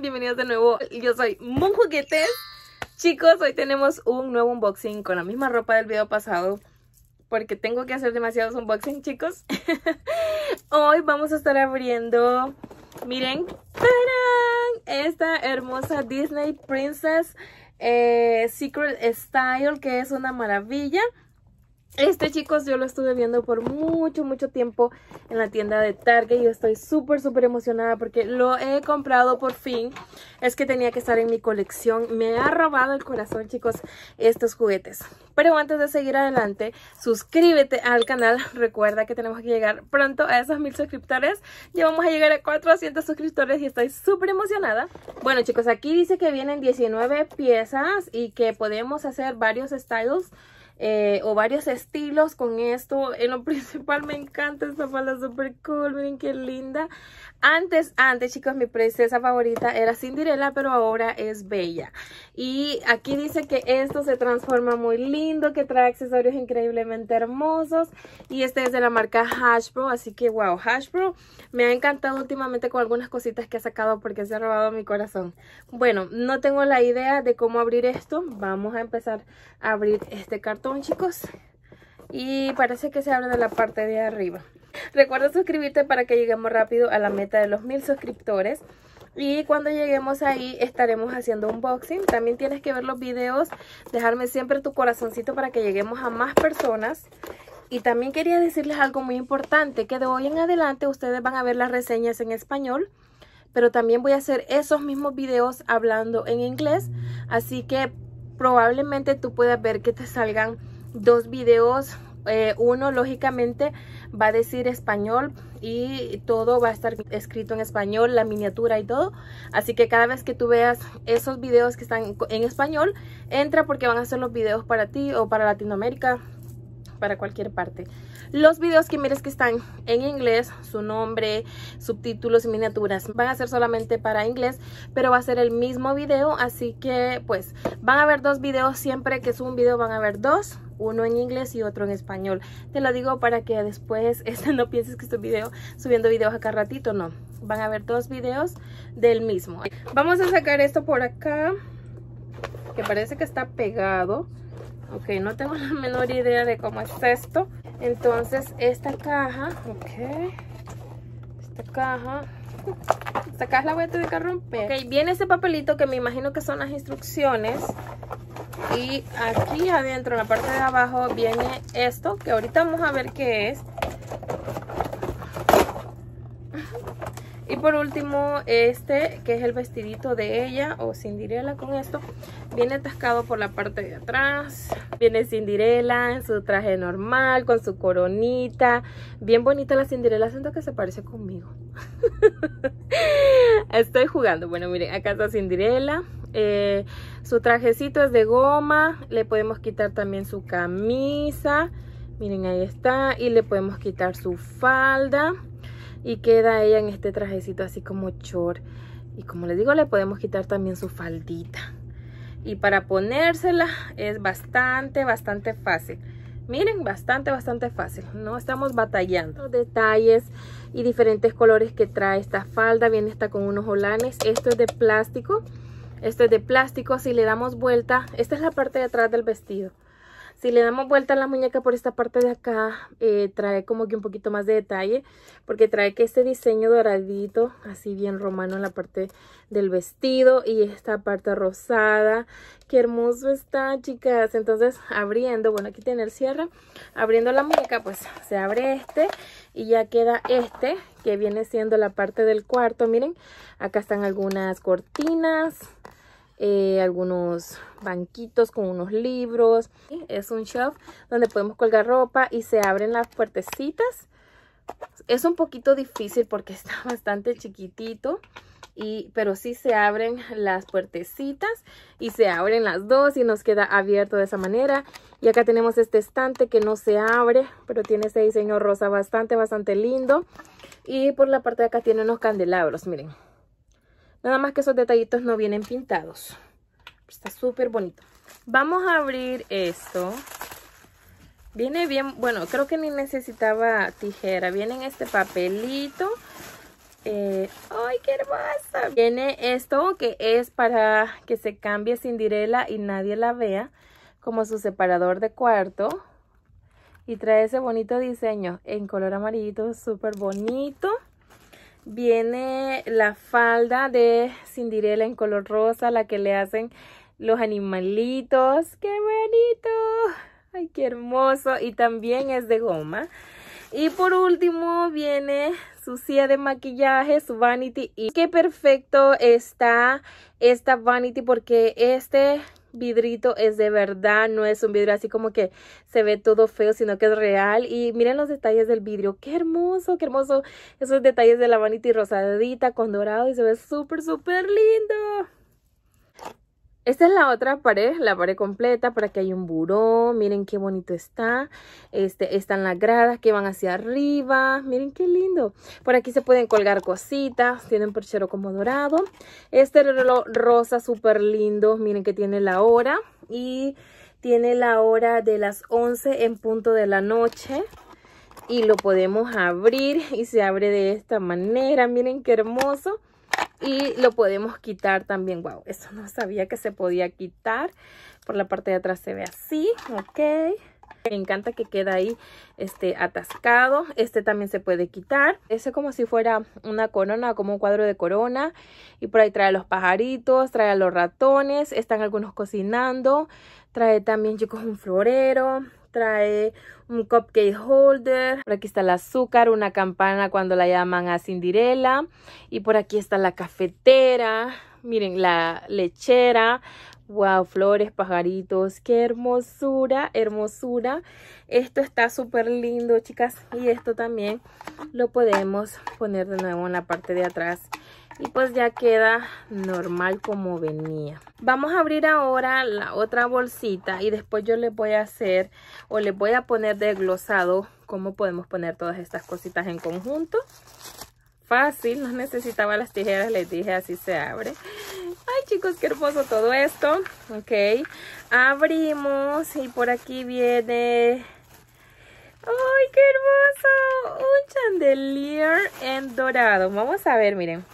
Bienvenidos de nuevo. Yo soy Mon Chicos, hoy tenemos un nuevo unboxing con la misma ropa del video pasado. Porque tengo que hacer demasiados unboxing, chicos. hoy vamos a estar abriendo... Miren. ¡Tarán! Esta hermosa Disney Princess eh, Secret Style. Que es una maravilla. Este chicos yo lo estuve viendo por mucho mucho tiempo en la tienda de Target y estoy súper súper emocionada porque lo he comprado por fin Es que tenía que estar en mi colección, me ha robado el corazón chicos estos juguetes Pero antes de seguir adelante suscríbete al canal, recuerda que tenemos que llegar pronto a esos mil suscriptores Ya vamos a llegar a 400 suscriptores y estoy súper emocionada Bueno chicos aquí dice que vienen 19 piezas y que podemos hacer varios styles eh, o varios estilos con esto. En lo principal me encanta esta falda super cool, miren qué linda. Antes, antes chicos, mi princesa favorita era Cinderella, pero ahora es Bella. Y aquí dice que esto se transforma muy lindo, que trae accesorios increíblemente hermosos. Y este es de la marca Hashbro así que wow, Hasbro me ha encantado últimamente con algunas cositas que ha sacado porque se ha robado mi corazón. Bueno, no tengo la idea de cómo abrir esto. Vamos a empezar a abrir este cartón chicos. Y parece que se habla de la parte de arriba. Recuerda suscribirte para que lleguemos rápido a la meta de los mil suscriptores. Y cuando lleguemos ahí estaremos haciendo un unboxing. También tienes que ver los videos, dejarme siempre tu corazoncito para que lleguemos a más personas. Y también quería decirles algo muy importante, que de hoy en adelante ustedes van a ver las reseñas en español, pero también voy a hacer esos mismos videos hablando en inglés. Así que probablemente tú puedas ver que te salgan dos videos eh, uno lógicamente va a decir español y todo va a estar escrito en español, la miniatura y todo. Así que cada vez que tú veas esos videos que están en español, entra porque van a ser los videos para ti o para Latinoamérica, para cualquier parte. Los videos que mires que están en inglés, su nombre, subtítulos y miniaturas, van a ser solamente para inglés, pero va a ser el mismo video, así que pues van a haber dos videos, siempre que subo un video van a haber dos, uno en inglés y otro en español. Te lo digo para que después este, no pienses que estoy subiendo videos acá ratito, no. Van a haber dos videos del mismo. Vamos a sacar esto por acá, que parece que está pegado. Ok, no tengo la menor idea de cómo es esto. Entonces, esta caja, ok, esta caja, esta caja la voy a tener que romper. Ok, viene ese papelito que me imagino que son las instrucciones. Y aquí adentro, en la parte de abajo, viene esto, que ahorita vamos a ver qué es. Y por último, este, que es el vestidito de ella, o diréla con esto. Viene atascado por la parte de atrás. Viene Cinderella en su traje normal, con su coronita. Bien bonita la Cinderella, siento que se parece conmigo. Estoy jugando. Bueno, miren, acá está Cinderella. Eh, su trajecito es de goma. Le podemos quitar también su camisa. Miren, ahí está. Y le podemos quitar su falda. Y queda ella en este trajecito así como chor. Y como les digo, le podemos quitar también su faldita y para ponérsela es bastante bastante fácil miren bastante bastante fácil no estamos batallando detalles y diferentes colores que trae esta falda viene esta con unos holanes esto es de plástico esto es de plástico si le damos vuelta esta es la parte de atrás del vestido si le damos vuelta a la muñeca por esta parte de acá, eh, trae como que un poquito más de detalle, porque trae que este diseño doradito, así bien romano en la parte del vestido y esta parte rosada. ¡Qué hermoso está, chicas! Entonces, abriendo, bueno, aquí tiene el cierre. Abriendo la muñeca, pues se abre este y ya queda este, que viene siendo la parte del cuarto. Miren, acá están algunas cortinas eh, algunos banquitos con unos libros. Es un shelf donde podemos colgar ropa y se abren las puertecitas. Es un poquito difícil porque está bastante chiquitito. Y, pero sí se abren las puertecitas y se abren las dos y nos queda abierto de esa manera. Y acá tenemos este estante que no se abre, pero tiene ese diseño rosa bastante, bastante lindo. Y por la parte de acá tiene unos candelabros, miren. Nada más que esos detallitos no vienen pintados. Está súper bonito. Vamos a abrir esto. Viene bien, bueno, creo que ni necesitaba tijera. Viene en este papelito. Eh, ¡Ay, qué hermosa! Viene esto que es para que se cambie Cinderella y nadie la vea. Como su separador de cuarto. Y trae ese bonito diseño en color amarillo. súper bonito. Viene la falda de Cinderella en color rosa, la que le hacen los animalitos. ¡Qué bonito! ¡Ay, qué hermoso! Y también es de goma. Y por último viene su silla de maquillaje, su Vanity. Y qué perfecto está esta Vanity porque este vidrito es de verdad, no es un vidrio así como que se ve todo feo, sino que es real. Y miren los detalles del vidrio, qué hermoso, qué hermoso. Esos detalles de la Vanity rosadita con dorado y se ve súper, súper lindo. Esta es la otra pared, la pared completa, para que hay un buró, miren qué bonito está. Este, están las gradas que van hacia arriba, miren qué lindo. Por aquí se pueden colgar cositas, tienen perchero como dorado. Este reloj rosa súper lindo, miren que tiene la hora y tiene la hora de las 11 en punto de la noche. Y lo podemos abrir y se abre de esta manera, miren qué hermoso y lo podemos quitar también. Wow, eso no sabía que se podía quitar. Por la parte de atrás se ve así, ok. Me encanta que queda ahí este, atascado. Este también se puede quitar. Ese como si fuera una corona, como un cuadro de corona. Y por ahí trae los pajaritos, trae a los ratones. Están algunos cocinando. Trae también, chicos, un florero trae un cupcake holder. Por aquí está el azúcar, una campana cuando la llaman a Cinderella. Y por aquí está la cafetera, miren, la lechera, Wow, flores, pajaritos, qué hermosura, hermosura. Esto está súper lindo, chicas. Y esto también lo podemos poner de nuevo en la parte de atrás. Y pues ya queda normal como venía. Vamos a abrir ahora la otra bolsita y después yo les voy a hacer o les voy a poner de glosado cómo podemos poner todas estas cositas en conjunto. Fácil, no necesitaba las tijeras, les dije así se abre. Ay, chicos, qué hermoso todo esto. Ok. Abrimos y por aquí viene... ¡Ay, qué hermoso! Un chandelier en dorado. Vamos a ver, miren.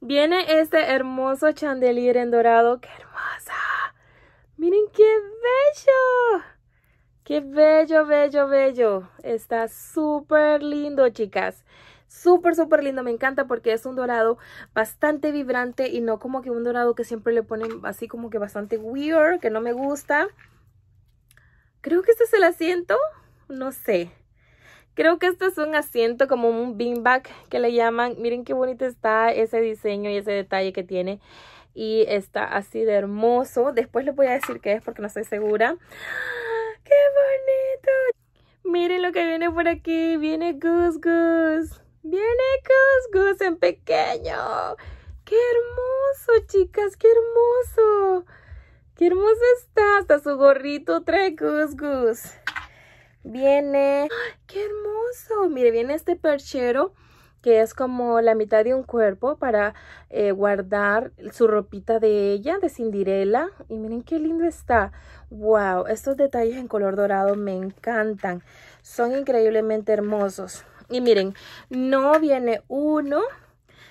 Viene este hermoso chandelier en dorado. ¡Qué hermosa! ¡Miren qué bello! ¡Qué bello, bello, bello! Está súper lindo, chicas súper, súper lindo. Me encanta porque es un dorado bastante vibrante y no como que un dorado que siempre le ponen así como que bastante weird, que no me gusta. Creo que este es el asiento, no sé. Creo que este es un asiento como un beanbag que le llaman. Miren qué bonito está ese diseño y ese detalle que tiene. Y está así de hermoso. Después les voy a decir qué es porque no estoy segura. ¡Ah! ¡Qué bonito! Miren lo que viene por aquí. Viene Goose Goose. Viene Cuscus en pequeño. ¡Qué hermoso, chicas! ¡Qué hermoso! ¡Qué hermoso está! Hasta su gorrito trae Cuscus. Viene... ¡Qué hermoso! Mire, viene este perchero que es como la mitad de un cuerpo para eh, guardar su ropita de ella, de Cinderella. Y miren qué lindo está. ¡Wow! Estos detalles en color dorado me encantan. Son increíblemente hermosos. Y miren, no viene uno,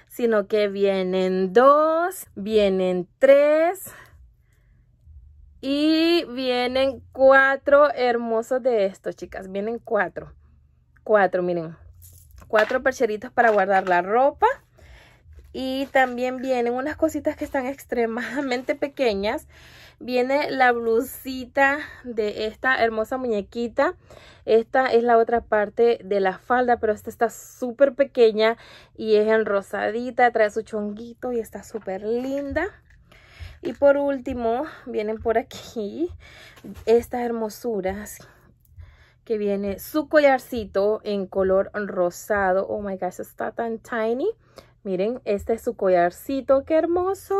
sino que vienen dos, vienen tres y vienen cuatro hermosos de estos, chicas. Vienen cuatro, cuatro, miren, cuatro percheritos para guardar la ropa. Y también vienen unas cositas que están extremadamente pequeñas Viene la blusita de esta hermosa muñequita. Esta es la otra parte de la falda, pero esta está súper pequeña y es en rosadita. Trae su chonguito y está súper linda. Y por último, vienen por aquí estas hermosuras que viene su collarcito en color rosado. Oh my gosh, está tan tiny. Miren, este es su collarcito, qué hermoso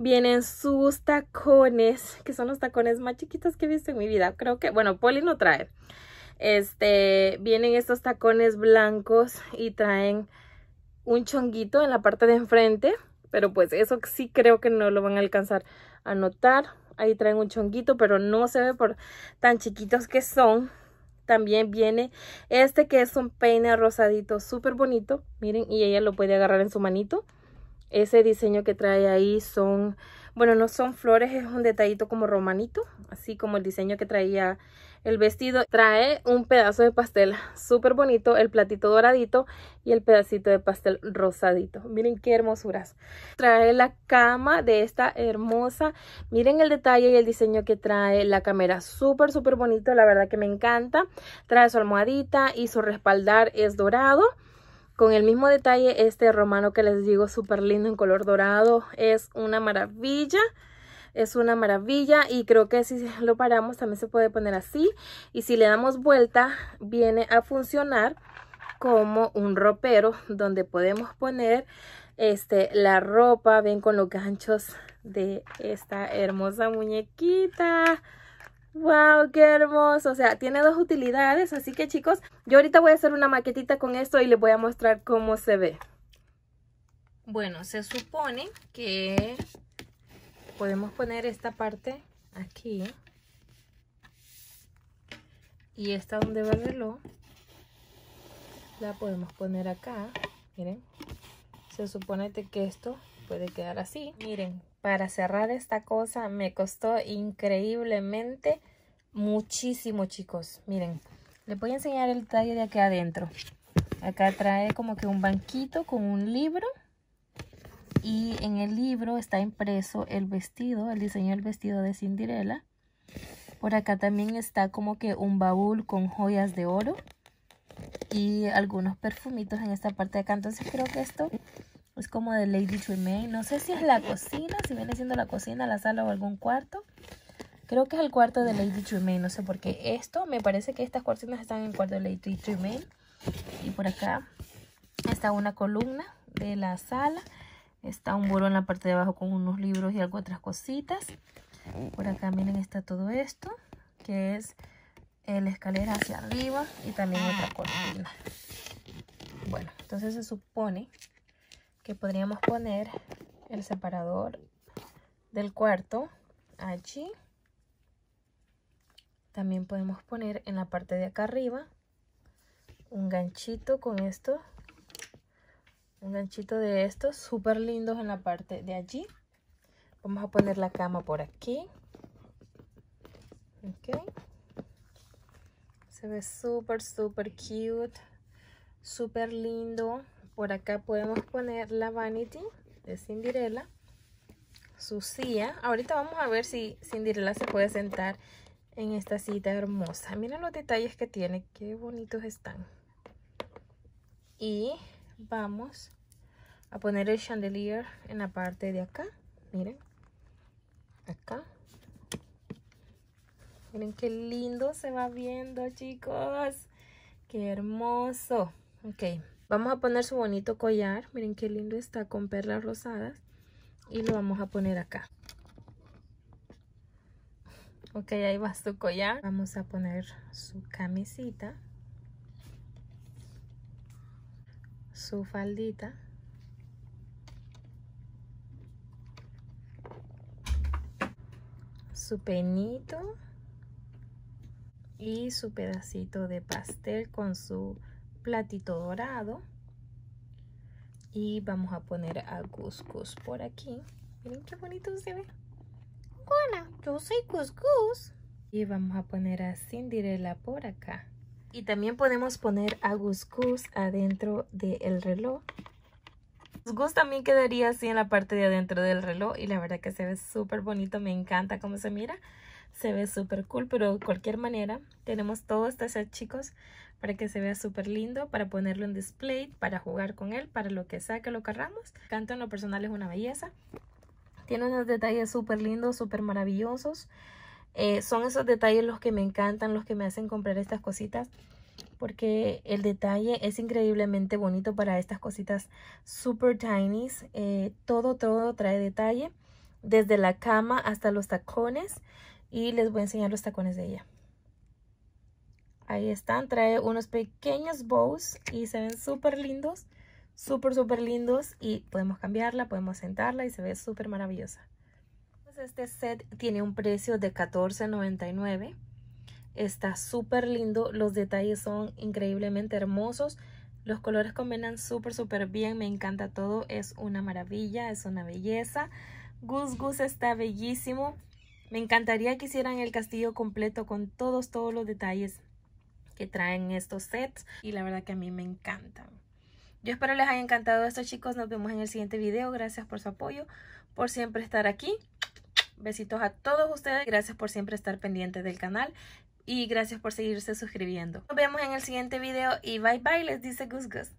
vienen sus tacones, que son los tacones más chiquitos que he visto en mi vida. Creo que, bueno, Poli no trae. Este, vienen estos tacones blancos y traen un chonguito en la parte de enfrente. Pero pues eso sí creo que no lo van a alcanzar a notar. Ahí traen un chonguito, pero no se ve por tan chiquitos que son. También viene este que es un peine rosadito súper bonito. Miren, y ella lo puede agarrar en su manito ese diseño que trae ahí son, bueno, no son flores, es un detallito como romanito, así como el diseño que traía el vestido. Trae un pedazo de pastel súper bonito, el platito doradito y el pedacito de pastel rosadito. Miren qué hermosuras. Trae la cama de esta hermosa. Miren el detalle y el diseño que trae la cámara. Súper, súper bonito, la verdad que me encanta. Trae su almohadita y su respaldar es dorado con el mismo detalle este romano que les digo súper lindo en color dorado es una maravilla es una maravilla y creo que si lo paramos también se puede poner así y si le damos vuelta viene a funcionar como un ropero donde podemos poner este la ropa ven con los ganchos de esta hermosa muñequita ¡Wow! ¡Qué hermoso! O sea, tiene dos utilidades, así que chicos, yo ahorita voy a hacer una maquetita con esto y les voy a mostrar cómo se ve. Bueno, se supone que podemos poner esta parte aquí y esta donde va a verlo, la podemos poner acá, miren. Se supone que esto puede quedar así, miren, para cerrar esta cosa me costó increíblemente muchísimo chicos miren les voy a enseñar el detalle de aquí adentro acá trae como que un banquito con un libro y en el libro está impreso el vestido el diseño del vestido de Cinderella por acá también está como que un baúl con joyas de oro y algunos perfumitos en esta parte de acá entonces creo que esto es pues, como de Lady Tremaine. No sé si es la cocina, si viene siendo la cocina, la sala o algún cuarto. Creo que es el cuarto de Lady Tremaine. No sé por qué. Esto, me parece que estas cortinas están en el cuarto de Lady Tremaine. Y por acá está una columna de la sala. Está un buró en la parte de abajo con unos libros y algo otras cositas. Por acá, miren, está todo esto. Que es la escalera hacia arriba y también otra cortina. Bueno, entonces se supone que podríamos poner el separador del cuarto allí. También podemos poner en la parte de acá arriba un ganchito con esto. Un ganchito de estos súper lindos en la parte de allí. Vamos a poner la cama por aquí. Okay. Se ve súper, súper cute. Súper lindo. Por acá podemos poner la Vanity de Cinderella. Sucia. Ahorita vamos a ver si Cinderella se puede sentar en esta cita hermosa. Miren los detalles que tiene. Qué bonitos están. Y vamos a poner el chandelier en la parte de acá. Miren. Acá. Miren qué lindo se va viendo, chicos. Qué hermoso. Ok, Vamos a poner su bonito collar. Miren qué lindo está con perlas rosadas. Y lo vamos a poner acá. Ok, ahí va su collar. Vamos a poner su camisita. Su faldita. Su penito. Y su pedacito de pastel con su platito dorado y vamos a poner a Cuscus por aquí. Miren qué bonito se ve. Hola, yo soy Cuscus. Y vamos a poner a Cinderella por acá. Y también podemos poner a Cuscus adentro del reloj. Cuscus también quedaría así en la parte de adentro del reloj y la verdad que se ve súper bonito. Me encanta cómo se mira. Se ve súper cool, pero de cualquier manera tenemos todo este set, chicos, para que se vea súper lindo, para ponerlo en display, para jugar con él, para lo que sea que lo querramos. Canto en lo personal es una belleza. Tiene unos detalles súper lindos, súper maravillosos. Eh, son esos detalles los que me encantan, los que me hacen comprar estas cositas. Porque el detalle es increíblemente bonito para estas cositas super tiny. Eh, todo, todo trae detalle. Desde la cama hasta los tacones. Y les voy a enseñar los tacones de ella. Ahí están, trae unos pequeños bows y se ven súper lindos, súper, súper lindos. Y podemos cambiarla, podemos sentarla y se ve súper maravillosa. Pues este set tiene un precio de $14.99. Está súper lindo, los detalles son increíblemente hermosos. Los colores combinan súper, súper bien, me encanta todo, es una maravilla, es una belleza. Gus Gus está bellísimo. Me encantaría que hicieran el castillo completo con todos, todos los detalles que traen estos sets y la verdad que a mí me encantan. Yo espero les haya encantado esto chicos, nos vemos en el siguiente video, gracias por su apoyo, por siempre estar aquí, besitos a todos ustedes, gracias por siempre estar pendientes del canal y gracias por seguirse suscribiendo. Nos vemos en el siguiente video y bye bye, les dice Gus Gus.